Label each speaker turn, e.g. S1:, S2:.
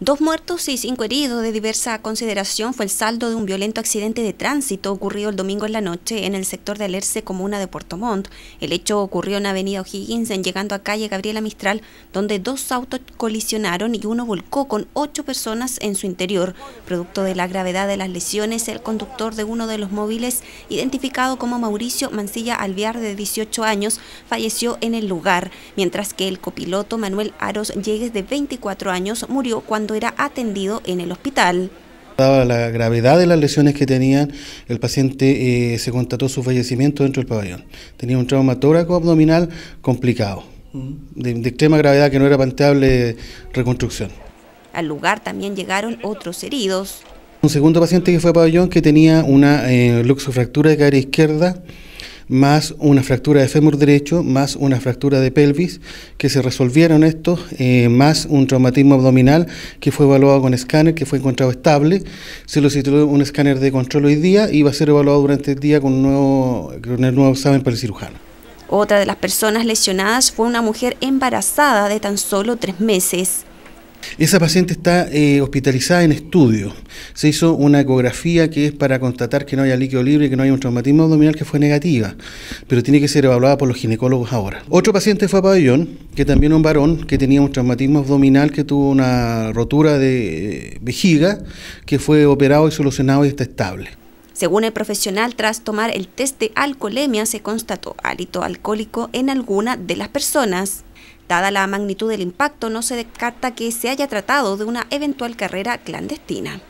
S1: Dos muertos y cinco heridos de diversa consideración fue el saldo de un violento accidente de tránsito ocurrido el domingo en la noche en el sector de Alerce, comuna de Puerto Montt. El hecho ocurrió en Avenida O'Higgins, en llegando a calle Gabriela Mistral, donde dos autos colisionaron y uno volcó con ocho personas en su interior. Producto de la gravedad de las lesiones, el conductor de uno de los móviles, identificado como Mauricio Mancilla Alviar, de 18 años, falleció en el lugar, mientras que el copiloto Manuel Aros Llegues, de 24 años, murió cuando era atendido en el hospital.
S2: Dada la gravedad de las lesiones que tenía el paciente eh, se constató su fallecimiento dentro del pabellón. Tenía un trauma abdominal complicado, mm. de, extrema gravedad que no era planteable reconstrucción.
S1: Al lugar también llegaron otros heridos.
S2: Un segundo paciente que fue al pabellón que tenía una eh, luxofractura de cadera izquierda, más una fractura de fémur derecho, más una fractura de pelvis, que se resolvieron estos, eh, más un traumatismo abdominal que fue evaluado con escáner, que fue encontrado estable. Se lo situó un escáner de control hoy día y va a ser evaluado durante el día con, nuevo, con el nuevo examen para el cirujano.
S1: Otra de las personas lesionadas fue una mujer embarazada de tan solo tres meses.
S2: Esa paciente está eh, hospitalizada en estudio. Se hizo una ecografía que es para constatar que no haya líquido libre, que no haya un traumatismo abdominal que fue negativa, pero tiene que ser evaluada por los ginecólogos ahora. Otro paciente fue a pabellón, que también un varón que tenía un traumatismo abdominal que tuvo una rotura de eh, vejiga, que fue operado y solucionado y está estable.
S1: Según el profesional, tras tomar el test de alcoholemia se constató hálito alcohólico en alguna de las personas. Dada la magnitud del impacto, no se descarta que se haya tratado de una eventual carrera clandestina.